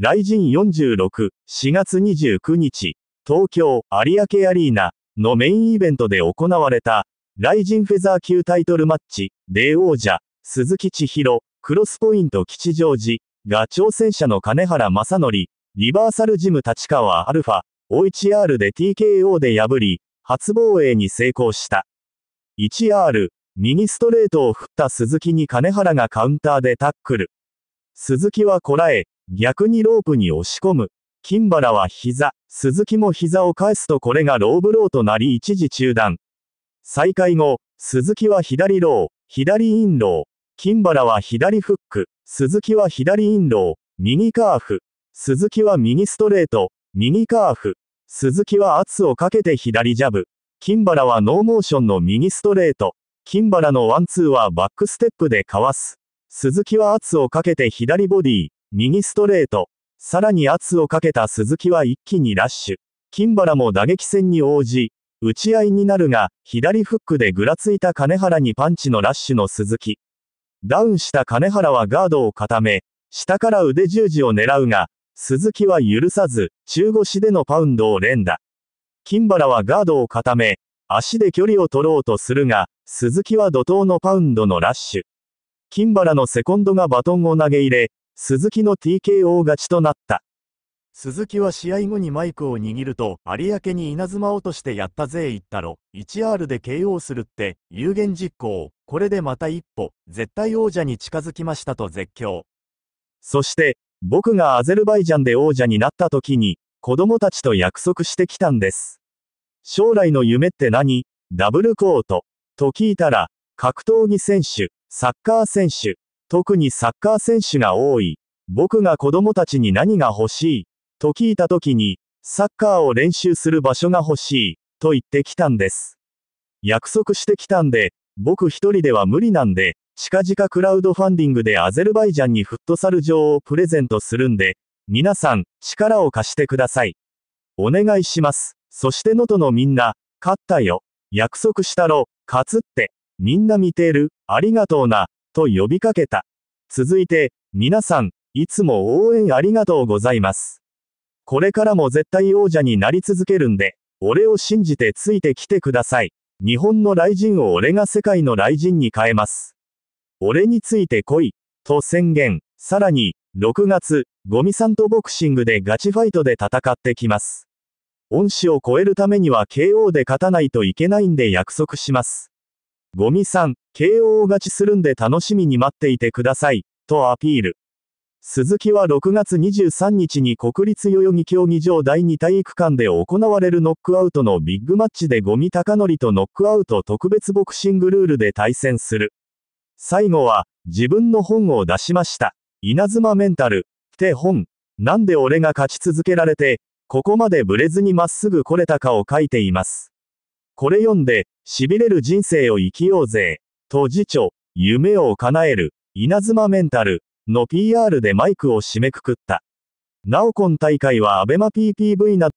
雷神46、4月29日、東京、有明アリーナのメインイベントで行われた、雷神フェザー級タイトルマッチ、デー王者、鈴木千尋、クロスポイント吉祥寺が挑戦者の金原正則、リバーサルジム立川アルファ、O1R で TKO で破り、初防衛に成功した。1R、ミニストレートを振った鈴木に金原がカウンターでタックル。鈴木はこらえ、逆にロープに押し込む。金原は膝、鈴木も膝を返すとこれがローブローとなり一時中断。再開後、鈴木は左ロー、左インロー、金原は左フック、鈴木は左インロー、右カーフ、鈴木は右ストレート、右カーフ、鈴木は圧をかけて左ジャブ、金原はノーモーションの右ストレート、金原のワンツーはバックステップでかわす、鈴木は圧をかけて左ボディ、右ストレート。さらに圧をかけた鈴木は一気にラッシュ。金原も打撃戦に応じ、打ち合いになるが、左フックでぐらついた金原にパンチのラッシュの鈴木。ダウンした金原はガードを固め、下から腕十字を狙うが、鈴木は許さず、中腰でのパウンドを連打。金原はガードを固め、足で距離を取ろうとするが、鈴木は怒涛のパウンドのラッシュ。金原のセコンドがバトンを投げ入れ、鈴木の TKO 勝ちとなった。鈴木は試合後にマイクを握ると、有明に稲妻落としてやったぜ言ったろ、1R で KO するって、有言実行、これでまた一歩、絶対王者に近づきましたと絶叫。そして、僕がアゼルバイジャンで王者になった時に、子供たちと約束してきたんです。将来の夢って何ダブルコート。と聞いたら、格闘技選手、サッカー選手、特にサッカー選手が多い。僕が子供たちに何が欲しいと聞いた時に、サッカーを練習する場所が欲しい、と言ってきたんです。約束してきたんで、僕一人では無理なんで、近々クラウドファンディングでアゼルバイジャンにフットサル場をプレゼントするんで、皆さん、力を貸してください。お願いします。そして能登のみんな、勝ったよ。約束したろ、勝つって。みんな見てる、ありがとうな。と呼びかけた。続いて、皆さん、いつも応援ありがとうございます。これからも絶対王者になり続けるんで、俺を信じてついてきてください。日本の雷神を俺が世界の雷神に変えます。俺について来い、と宣言。さらに、6月、ゴミさんとボクシングでガチファイトで戦ってきます。恩師を超えるためには KO で勝たないといけないんで約束します。ゴミさん、KO 勝ちするんで楽しみに待っていてください、とアピール。鈴木は6月23日に国立代々木競技場第2体育館で行われるノックアウトのビッグマッチでゴミ高則とノックアウト特別ボクシングルールで対戦する。最後は、自分の本を出しました。稲妻メンタル、って本。なんで俺が勝ち続けられて、ここまでブレずにまっすぐ来れたかを書いています。これ読んで、痺れる人生を生きようぜ。都次長、夢を叶える、稲妻メンタルの PR でマイクを締めくくった。なお今大会は ABEMAPPV な